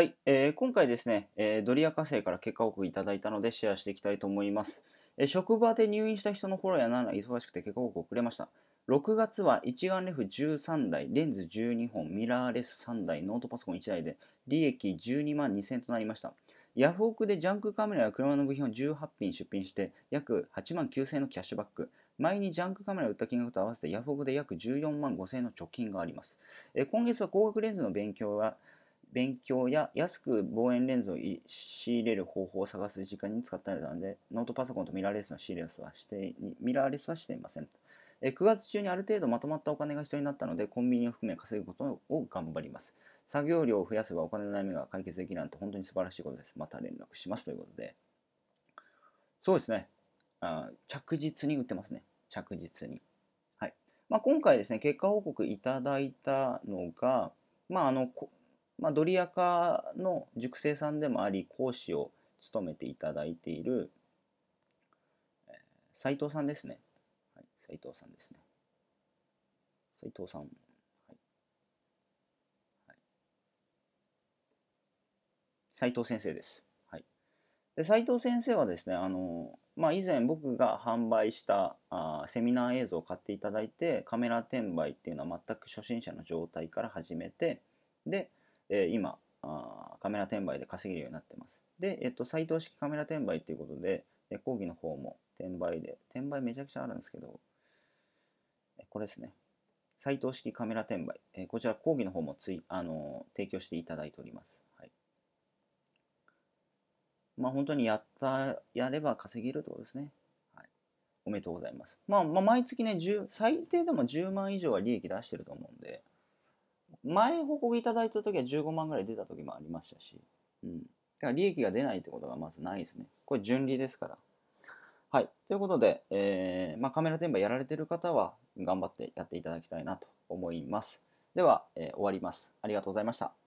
はい、えー、今回ですね、えー、ドリア火星から結果報告いただいたのでシェアしていきたいと思います。えー、職場で入院した人のフォローや忙しくて結果報告遅れました。6月は一眼レフ13台、レンズ12本、ミラーレス3台、ノートパソコン1台で、利益12万2000となりました。ヤフオクでジャンクカメラや車の部品を18品出品して、約8万9000円のキャッシュバック。前にジャンクカメラを売った金額と合わせてヤフオクで約14万5000円の貯金があります。え今月は光学レンズの勉強は、勉強や安く望遠レンズを仕入れる方法を探す時間に使ったので、ノートパソコンとミラーレスの仕入れはしてミラーレスはしていません。9月中にある程度まとまったお金が必要になったので、コンビニを含め稼ぐことを頑張ります。作業量を増やせばお金の悩みが解決できるなんて本当に素晴らしいことです。また連絡しますということで。そうですね。あ着実に売ってますね。着実に。はい。まあ、今回ですね、結果報告いただいたのが、まあ、あの、まあ、ドリアカの塾生さんでもあり講師を務めていただいている斎藤さんですね。はい、藤さんですね。斎藤さん。はい。はい、藤先生です。はい。で、藤先生はですね、あの、まあ、以前僕が販売したあセミナー映像を買っていただいて、カメラ転売っていうのは全く初心者の状態から始めて、で、えー、今あカメラ転売で稼げるようになってます。で、えっと、再投式カメラ転売っていうことで、え講義の方も転売で、転売めちゃくちゃあるんですけど、えこれですね。再投式カメラ転売。えこちら講義の方もつい、あのー、提供していただいております。はい。まあ本当にやった、やれば稼げるってことですね。はい。おめでとうございます。まあ、まあ、毎月ね、最低でも10万以上は利益出してると思うんで、前報告いただいた時は15万ぐらい出た時もありましたし、うん。だから利益が出ないってことがまずないですね。これ純利ですから。はい。ということで、えー、まあ、カメラ転売やられてる方は頑張ってやっていただきたいなと思います。では、えー、終わります。ありがとうございました。